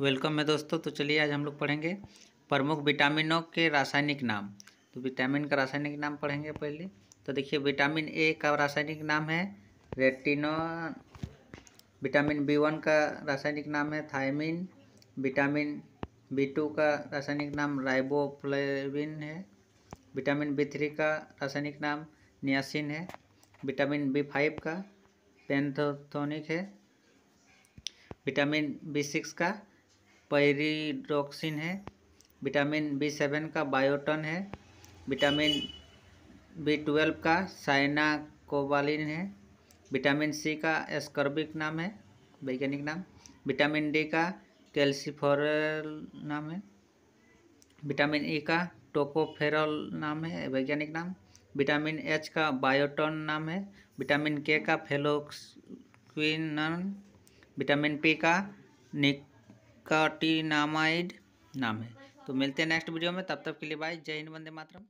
welcome है दोस्तों तो चलिए आज हम लोग पढ़ेंगे प्रमुख विटामिनों के रासायनिक नाम तो विटामिन का रासायनिक नाम पढ़ेंगे पहले तो देखिए विटामिन ए का रासायनिक नाम है रेटिनो विटामिन बी वन का रासायनिक नाम है थायमिन विटामिन बी टू का रासायनिक नाम राइबोफ्लेविन है विटामिन बी थ्री का रासायनिक नाम नियासिन है विटामिन बी फाइव का पेंथोथोनिक है विटामिन बी सिक्स का पेरीडोक्सिन है विटामिन बी सेवन का बायोटन है विटामिन बी ट्वेल्व का साइना कोवालिन है विटामिन सी का एस्कर्बिक नाम है वैज्ञानिक नाम विटामिन डी का कैल्सीफोरल नाम है विटामिन ई e का टोकोफेरल नाम है वैज्ञानिक नाम विटामिन एच का बायोटन नाम है विटामिन के का फेलोक्विन विटामिन पी का निक कार्टिनामाइड नाम है तो मिलते हैं नेक्स्ट वीडियो में तब तक के लिए बाय जय हिंद वंदे मातरम